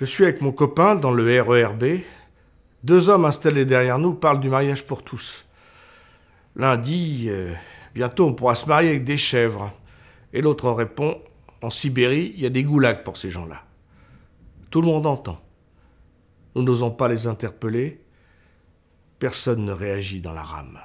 Je suis avec mon copain dans le RERB. Deux hommes installés derrière nous parlent du mariage pour tous. L'un dit euh, Bientôt on pourra se marier avec des chèvres. Et l'autre répond En Sibérie, il y a des goulags pour ces gens-là. Tout le monde entend. Nous n'osons pas les interpeller. Personne ne réagit dans la rame.